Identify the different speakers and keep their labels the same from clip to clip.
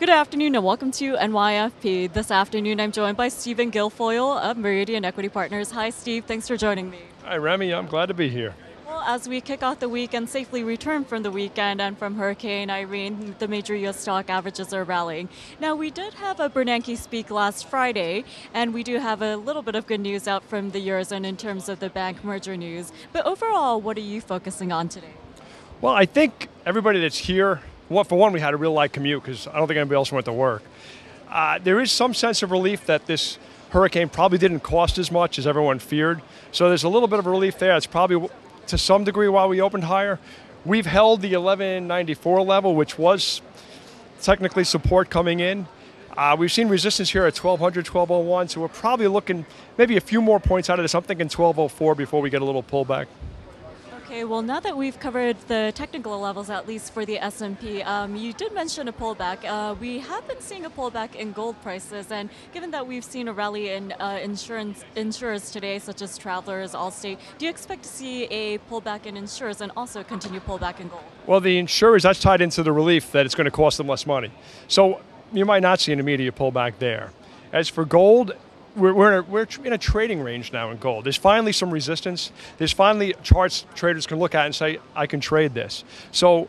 Speaker 1: Good afternoon and welcome to NYFP. This afternoon I'm joined by Stephen Guilfoyle of Meridian Equity Partners. Hi Steve, thanks for joining me.
Speaker 2: Hi Remy, I'm glad to be here.
Speaker 1: Well, as we kick off the week and safely return from the weekend and from Hurricane Irene, the major U.S. stock averages are rallying. Now, we did have a Bernanke speak last Friday, and we do have a little bit of good news out from the Eurozone in terms of the bank merger news. But overall, what are you focusing on today?
Speaker 2: Well, I think everybody that's here well, for one, we had a real light commute because I don't think anybody else went to work. Uh, there is some sense of relief that this hurricane probably didn't cost as much as everyone feared. So there's a little bit of relief there. It's probably to some degree why we opened higher. We've held the 1194 level, which was technically support coming in. Uh, we've seen resistance here at 1200, 1201, so we're probably looking maybe a few more points out of this. I'm thinking 1204 before we get a little pullback.
Speaker 1: Okay, well now that we've covered the technical levels, at least for the S&P, um, you did mention a pullback. Uh, we have been seeing a pullback in gold prices, and given that we've seen a rally in uh, insurance insurers today, such as Travelers, Allstate, do you expect to see a pullback in insurers and also continue pullback in gold?
Speaker 2: Well, the insurers, that's tied into the relief that it's going to cost them less money. So you might not see an immediate pullback there. As for gold, we're, we're, in a, we're in a trading range now in gold. There's finally some resistance. There's finally charts traders can look at and say, I can trade this. So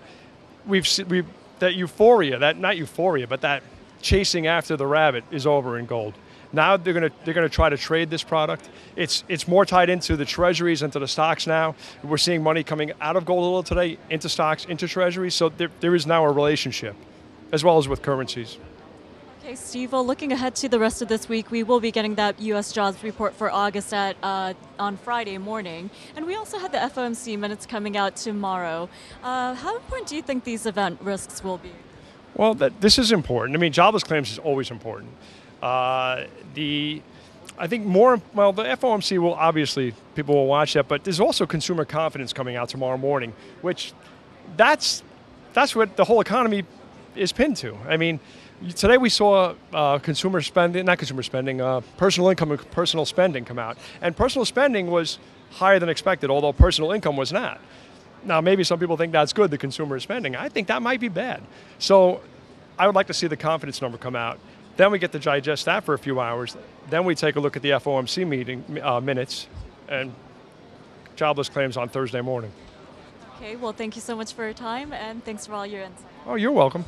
Speaker 2: we've, we've that euphoria, that not euphoria, but that chasing after the rabbit is over in gold. Now they're going to they're going to try to trade this product. It's it's more tied into the treasuries into the stocks now. We're seeing money coming out of gold a little today into stocks, into treasuries. So there, there is now a relationship, as well as with currencies.
Speaker 1: Okay, Steve, well, looking ahead to the rest of this week, we will be getting that U.S. jobs report for August at, uh, on Friday morning. And we also had the FOMC minutes coming out tomorrow. Uh, how important do you think these event risks will be?
Speaker 2: Well, that, this is important. I mean, jobless claims is always important. Uh, the I think more, well, the FOMC will obviously, people will watch that, but there's also consumer confidence coming out tomorrow morning, which that's, that's what the whole economy is pinned to. I mean, today we saw uh, consumer spending, not consumer spending, uh, personal income and personal spending come out. And personal spending was higher than expected, although personal income was not. Now, maybe some people think that's good, the consumer is spending. I think that might be bad. So I would like to see the confidence number come out. Then we get to digest that for a few hours. Then we take a look at the FOMC meeting uh, minutes and jobless claims on Thursday morning.
Speaker 1: Okay, well, thank you so much for your time and thanks for all your insight. Oh, you're
Speaker 2: welcome.